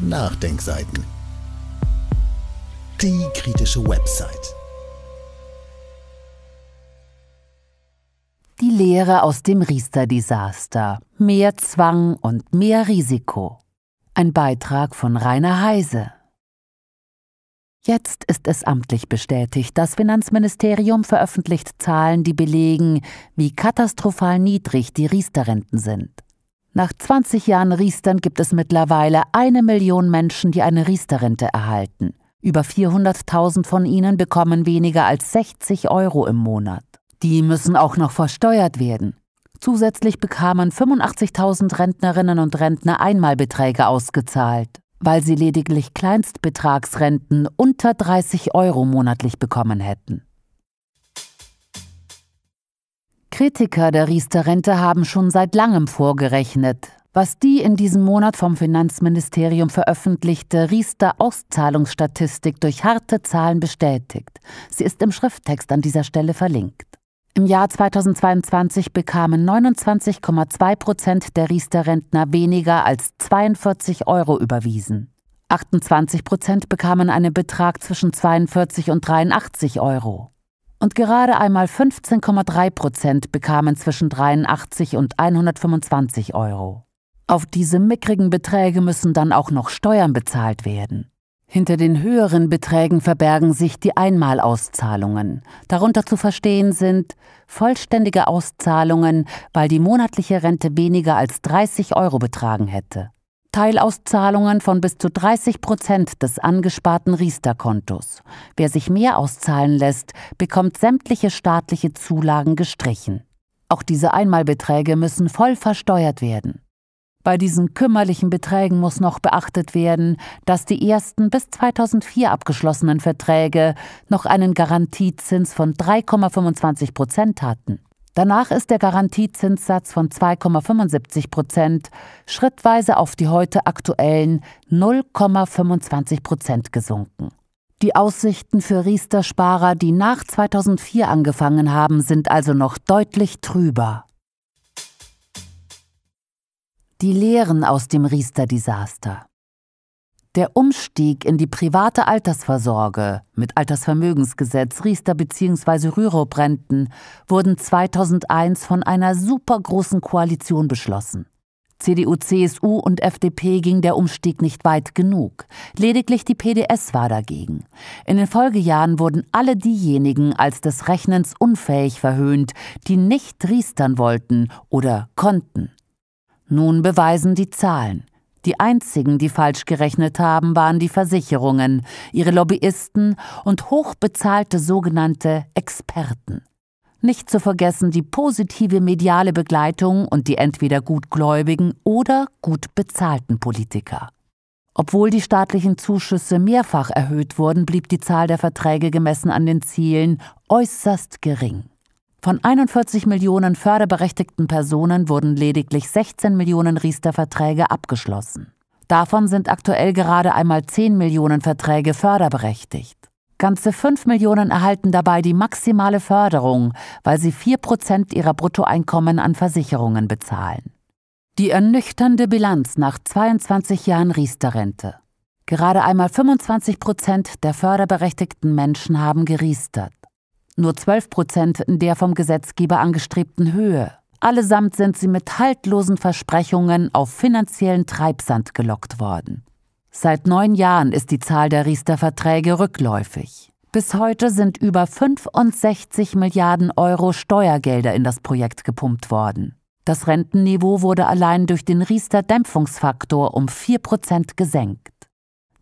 Nachdenkseiten. Die kritische Website. Die Lehre aus dem Riester-Desaster. Mehr Zwang und mehr Risiko. Ein Beitrag von Rainer Heise. Jetzt ist es amtlich bestätigt. Das Finanzministerium veröffentlicht Zahlen, die belegen, wie katastrophal niedrig die Riester-Renten sind. Nach 20 Jahren Riestern gibt es mittlerweile eine Million Menschen, die eine Riesterrente erhalten. Über 400.000 von ihnen bekommen weniger als 60 Euro im Monat. Die müssen auch noch versteuert werden. Zusätzlich bekamen 85.000 Rentnerinnen und Rentner Einmalbeträge ausgezahlt, weil sie lediglich Kleinstbetragsrenten unter 30 Euro monatlich bekommen hätten. Kritiker der Riester-Rente haben schon seit langem vorgerechnet. Was die in diesem Monat vom Finanzministerium veröffentlichte Riester-Auszahlungsstatistik durch harte Zahlen bestätigt. Sie ist im Schrifttext an dieser Stelle verlinkt. Im Jahr 2022 bekamen 29,2 Prozent der Riester-Rentner weniger als 42 Euro überwiesen. 28 Prozent bekamen einen Betrag zwischen 42 und 83 Euro und gerade einmal 15,3 Prozent bekamen zwischen 83 und 125 Euro. Auf diese mickrigen Beträge müssen dann auch noch Steuern bezahlt werden. Hinter den höheren Beträgen verbergen sich die Einmalauszahlungen. Darunter zu verstehen sind vollständige Auszahlungen, weil die monatliche Rente weniger als 30 Euro betragen hätte. Teilauszahlungen von bis zu 30 Prozent des angesparten Riester-Kontos. Wer sich mehr auszahlen lässt, bekommt sämtliche staatliche Zulagen gestrichen. Auch diese Einmalbeträge müssen voll versteuert werden. Bei diesen kümmerlichen Beträgen muss noch beachtet werden, dass die ersten bis 2004 abgeschlossenen Verträge noch einen Garantiezins von 3,25 Prozent hatten. Danach ist der Garantiezinssatz von 2,75 Prozent schrittweise auf die heute aktuellen 0,25 Prozent gesunken. Die Aussichten für Riester-Sparer, die nach 2004 angefangen haben, sind also noch deutlich trüber. Die Lehren aus dem Riester-Desaster. Der Umstieg in die private Altersvorsorge mit Altersvermögensgesetz, Riester- bzw. Rürup-Renten wurden 2001 von einer supergroßen Koalition beschlossen. CDU, CSU und FDP ging der Umstieg nicht weit genug. Lediglich die PDS war dagegen. In den Folgejahren wurden alle diejenigen als des Rechnens unfähig verhöhnt, die nicht riestern wollten oder konnten. Nun beweisen die Zahlen. Die einzigen, die falsch gerechnet haben, waren die Versicherungen, ihre Lobbyisten und hochbezahlte sogenannte Experten. Nicht zu vergessen die positive mediale Begleitung und die entweder gutgläubigen oder gut bezahlten Politiker. Obwohl die staatlichen Zuschüsse mehrfach erhöht wurden, blieb die Zahl der Verträge gemessen an den Zielen äußerst gering. Von 41 Millionen förderberechtigten Personen wurden lediglich 16 Millionen Riester-Verträge abgeschlossen. Davon sind aktuell gerade einmal 10 Millionen Verträge förderberechtigt. Ganze 5 Millionen erhalten dabei die maximale Förderung, weil sie 4 Prozent ihrer Bruttoeinkommen an Versicherungen bezahlen. Die ernüchternde Bilanz nach 22 Jahren Riester-Rente. Gerade einmal 25 Prozent der förderberechtigten Menschen haben geriestert nur 12 Prozent in der vom Gesetzgeber angestrebten Höhe. Allesamt sind sie mit haltlosen Versprechungen auf finanziellen Treibsand gelockt worden. Seit neun Jahren ist die Zahl der Riester-Verträge rückläufig. Bis heute sind über 65 Milliarden Euro Steuergelder in das Projekt gepumpt worden. Das Rentenniveau wurde allein durch den Riester-Dämpfungsfaktor um 4 Prozent gesenkt.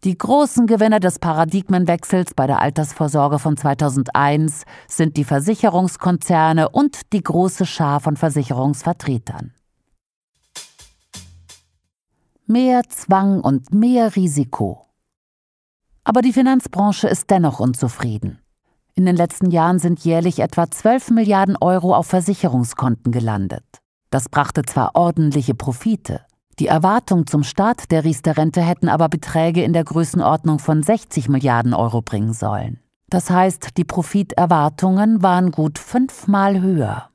Die großen Gewinner des Paradigmenwechsels bei der Altersvorsorge von 2001 sind die Versicherungskonzerne und die große Schar von Versicherungsvertretern. Mehr Zwang und mehr Risiko. Aber die Finanzbranche ist dennoch unzufrieden. In den letzten Jahren sind jährlich etwa 12 Milliarden Euro auf Versicherungskonten gelandet. Das brachte zwar ordentliche Profite, die Erwartungen zum Start der Riester-Rente hätten aber Beträge in der Größenordnung von 60 Milliarden Euro bringen sollen. Das heißt, die Profiterwartungen waren gut fünfmal höher.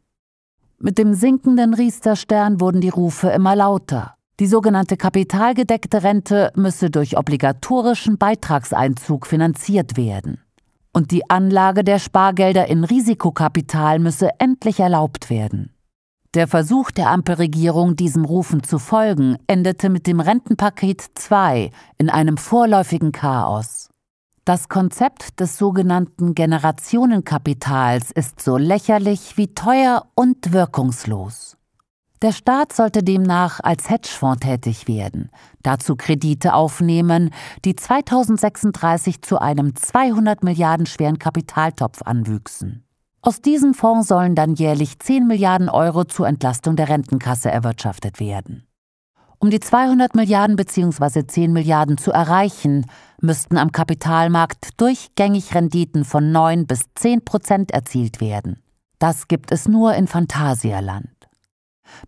Mit dem sinkenden Riester-Stern wurden die Rufe immer lauter. Die sogenannte kapitalgedeckte Rente müsse durch obligatorischen Beitragseinzug finanziert werden. Und die Anlage der Spargelder in Risikokapital müsse endlich erlaubt werden. Der Versuch der Ampelregierung, diesem Rufen zu folgen, endete mit dem Rentenpaket 2 in einem vorläufigen Chaos. Das Konzept des sogenannten Generationenkapitals ist so lächerlich wie teuer und wirkungslos. Der Staat sollte demnach als Hedgefonds tätig werden, dazu Kredite aufnehmen, die 2036 zu einem 200 Milliarden schweren Kapitaltopf anwüchsen. Aus diesem Fonds sollen dann jährlich 10 Milliarden Euro zur Entlastung der Rentenkasse erwirtschaftet werden. Um die 200 Milliarden bzw. 10 Milliarden zu erreichen, müssten am Kapitalmarkt durchgängig Renditen von 9 bis 10 Prozent erzielt werden. Das gibt es nur in Phantasialand.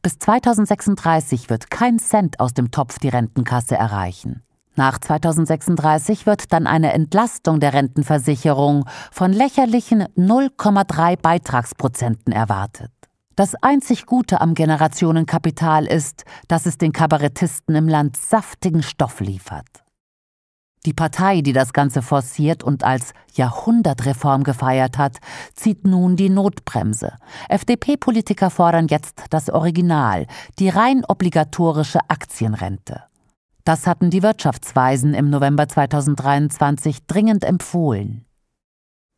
Bis 2036 wird kein Cent aus dem Topf die Rentenkasse erreichen. Nach 2036 wird dann eine Entlastung der Rentenversicherung von lächerlichen 0,3 Beitragsprozenten erwartet. Das einzig Gute am Generationenkapital ist, dass es den Kabarettisten im Land saftigen Stoff liefert. Die Partei, die das Ganze forciert und als Jahrhundertreform gefeiert hat, zieht nun die Notbremse. FDP-Politiker fordern jetzt das Original, die rein obligatorische Aktienrente. Das hatten die Wirtschaftsweisen im November 2023 dringend empfohlen.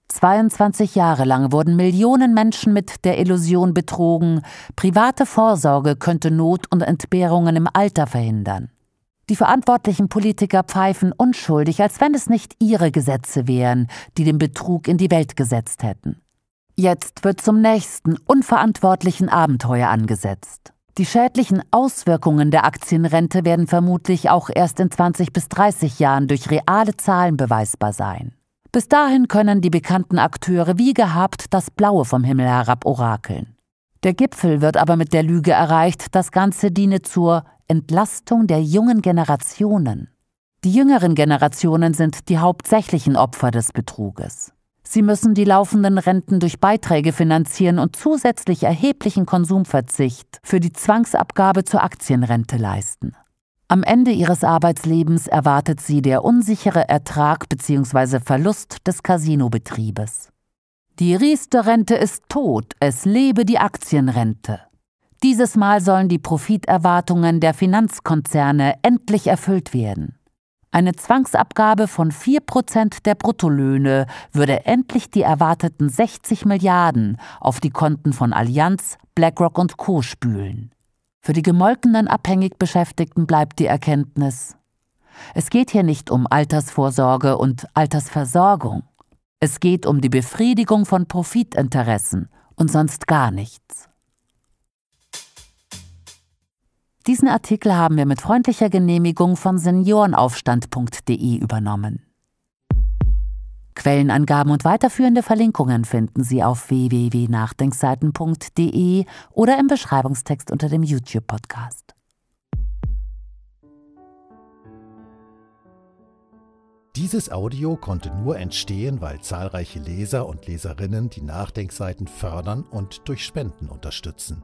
22 Jahre lang wurden Millionen Menschen mit der Illusion betrogen, private Vorsorge könnte Not und Entbehrungen im Alter verhindern. Die verantwortlichen Politiker pfeifen unschuldig, als wenn es nicht ihre Gesetze wären, die den Betrug in die Welt gesetzt hätten. Jetzt wird zum nächsten unverantwortlichen Abenteuer angesetzt. Die schädlichen Auswirkungen der Aktienrente werden vermutlich auch erst in 20 bis 30 Jahren durch reale Zahlen beweisbar sein. Bis dahin können die bekannten Akteure wie gehabt das Blaue vom Himmel herab orakeln. Der Gipfel wird aber mit der Lüge erreicht, das Ganze diene zur Entlastung der jungen Generationen. Die jüngeren Generationen sind die hauptsächlichen Opfer des Betruges. Sie müssen die laufenden Renten durch Beiträge finanzieren und zusätzlich erheblichen Konsumverzicht für die Zwangsabgabe zur Aktienrente leisten. Am Ende ihres Arbeitslebens erwartet sie der unsichere Ertrag bzw. Verlust des Casinobetriebes. Die Riester-Rente ist tot, es lebe die Aktienrente. Dieses Mal sollen die Profiterwartungen der Finanzkonzerne endlich erfüllt werden. Eine Zwangsabgabe von 4% Prozent der Bruttolöhne würde endlich die erwarteten 60 Milliarden auf die Konten von Allianz, BlackRock und Co. spülen. Für die gemolkenen abhängig Beschäftigten bleibt die Erkenntnis, es geht hier nicht um Altersvorsorge und Altersversorgung. Es geht um die Befriedigung von Profitinteressen und sonst gar nichts. Diesen Artikel haben wir mit freundlicher Genehmigung von seniorenaufstand.de übernommen. Quellenangaben und weiterführende Verlinkungen finden Sie auf www.nachdenkseiten.de oder im Beschreibungstext unter dem YouTube-Podcast. Dieses Audio konnte nur entstehen, weil zahlreiche Leser und Leserinnen die Nachdenkseiten fördern und durch Spenden unterstützen.